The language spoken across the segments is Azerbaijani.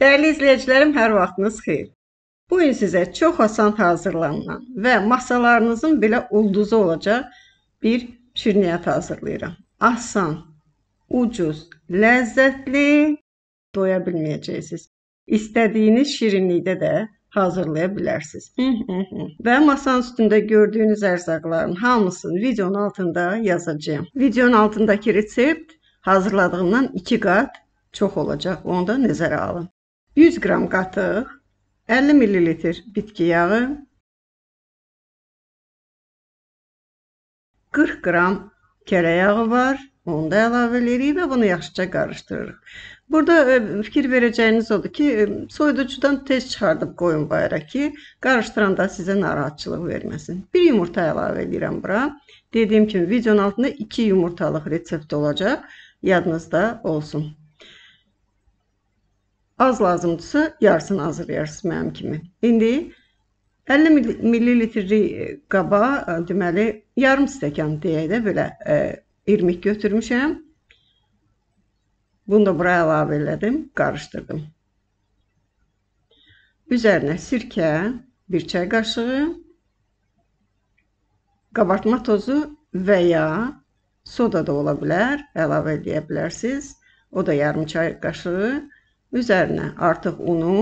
Dəyərli izləyicilərim, hər vaxtınız xeyir. Bu gün sizə çox asan hazırlanan və masalarınızın belə ulduzu olacaq bir şirniyyat hazırlayıram. Asan, ucuz, ləzzətli, doya bilməyəcəksiniz. İstədiyiniz şirinlikdə də hazırlaya bilərsiniz. və masanın üstündə gördüyünüz ərzaqların hamısını videonun altında yazacağım. Videonun altındakı resept hazırladığımdan 2 qat çox olacaq. Onu da nəzərə alın. 100 qram qatıq, 50 ml bitki yağı, 40 qram kərə yağı var. Onu da əlavə eləyirik və bunu yaxşıca qarışdırırıq. Burada e, fikir verəcəyiniz odur ki, e, soyuducudan tez çıxardıb qoyun bayıra ki, qarışdıranda sizə narahatçılıq verməsin. Bir yumurta əlavə edirəm bura. Dediyim kimi, videonun altında 2 yumurtalıq resept olacaq. Yadınızda olsun. Az lazımdırsa yarısını hazırlayarsınız mənim kimi. İndi 50 ml e, qaba, e, deməli, yarım stəkan deyək də belə e, irmik götürmüşəm. Bunu da buraya əlavə elədim, qarışdırdım. Üzərinə sirkə, bir çay qaşığı, qabartma tozu və ya soda da ola bilər, əlavə edə bilərsiniz. O da yarım çay qaşığı üzərinə artıq unu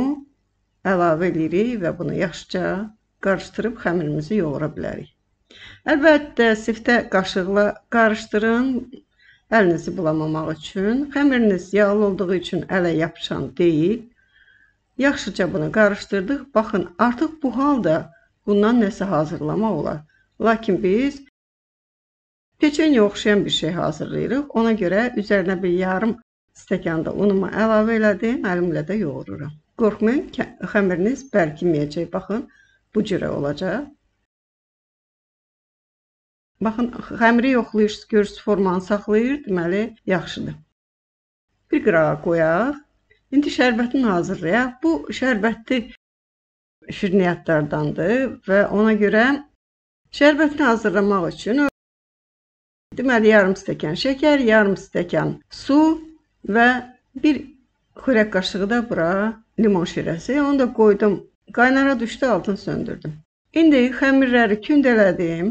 əlavə edirik və bunu yaxşıca qarışdırıb xəmirimizi yoğura bilərik. Əlbəttə, siftə qaşıqla qarışdırın əlinizi bulamamaq üçün. Xəmiriniz yağlı olduğu üçün ələ yapışan deyil. Yaxşıca bunu qarışdırdıq. Baxın, artıq bu halda bundan nəsə hazırlamaq olar. Lakin biz peçeniyə oxşayan bir şey hazırlayırıq. Ona görə üzərinə bir yarım stəkanda unumu əlavə elədim, əlimlə də yoğururam. Qorxmayın, xəmiriniz bərkiməyəcək. Baxın, bu cürə olacaq. Baxın, xəmiri yoxlayırsınız, görürsünüz formanı saxlayır, deməli, yaxşıdır. Bir qırağa qoyaq. İndi şərbətini hazırlayaq. Bu şərbətli şirniyyatlardandır və ona görə şərbətini hazırlamaq üçün deməli yarım stəkan şəkər, yarım stəkan su, Və bir xörək qaşığı da bura limon şirəsi. Onu da qoydum. Qaynara düşdü, altını söndürdüm. İndi xəmirləri kündələdim.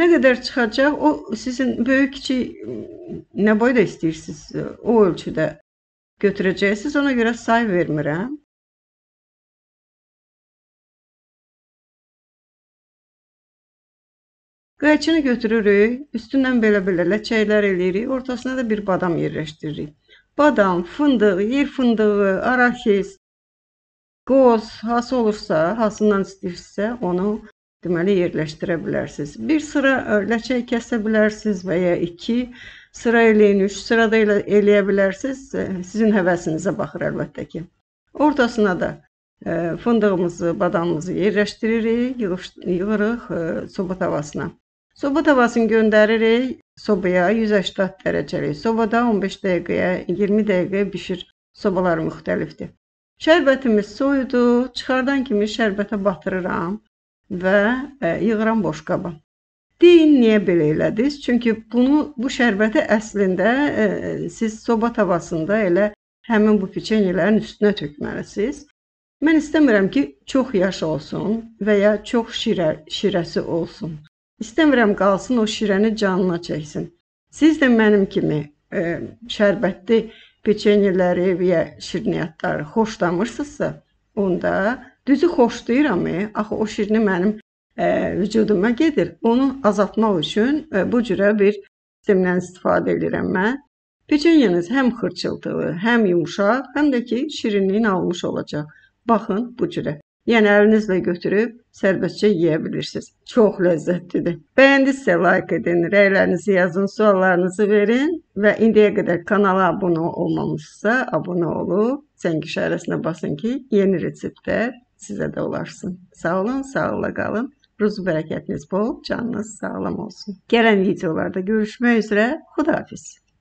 Nə qədər çıxacaq, o sizin böyük kiçik nə boyda istəyirsiniz, o ölçüdə götürəcəksiniz. Ona görə say vermirəm. Qayçını götürürük, üstündən belə-belə ləçəklər eləyirik, ortasına da bir badam yerləşdiririk. Badam, fındıq, yer fındığı, arahis, qoz, hası olursa, hasından istifsə onu deməli yerləşdirə bilərsiniz. Bir sıra e, ləçək kəsə bilərsiniz və ya 2 sıra eləyin, 3 sıra da elə, eləyə bilərsiniz. E, sizin həvəsinizə baxır əlbəttə ki. Ortasına da e, fındığımızı, badamımızı yerləşdiririk, yığırıq soba tavasına. Soba tavasını göndəririk sobaya 180 dərəcəlik. Sobada 15 dəqiqəyə, 20 dəqiqəyə bişir. Sobalar müxtəlifdir. Şərbətimiz soyudu. Çıxardan kimi şərbətə batırıram və e, yığıram boş qaba. Deyin niyə belə elədiniz? Çünki bunu bu şərbəti əslində e, siz soba tavasında elə həmin bu peçenyələrin üstünə tökməlisiniz. Mən istəmirəm ki, çox yaş olsun və ya çox şirə, şirəsi olsun. İstəmirəm qalsın o şirəni canına çəksin. Siz də mənim kimi e, şərbətli peçenyeləri və ya şirniyyatları xoşlamırsınızsa, onda düzü xoşlayıram, e, axı o şirini mənim e, vücuduma gedir. Onu azaltmaq üçün e, bu cürə bir sistemdən istifadə edirəm mən. Peçenyeniz həm xırçıltılı, həm yumşaq, həm də ki, şirinliyin almış olacaq. Baxın bu cürə. Yəni əlinizlə götürüb sərbəstcə yeyə bilirsiniz. Çox ləzzətlidir. Bəyəndinizsə like edin, rəylərinizi yazın, suallarınızı verin və indiyə qədər kanala abunə olmamışsa abunə olub zəng işarəsinə basın ki, yeni reseptlər sizə də ulaşsın. Sağ olun, sağlıqla qalın. Ruzu bərəkətiniz bol, canınız sağlam olsun. Gələn videolarda görüşmək üzrə. Xudahafiz.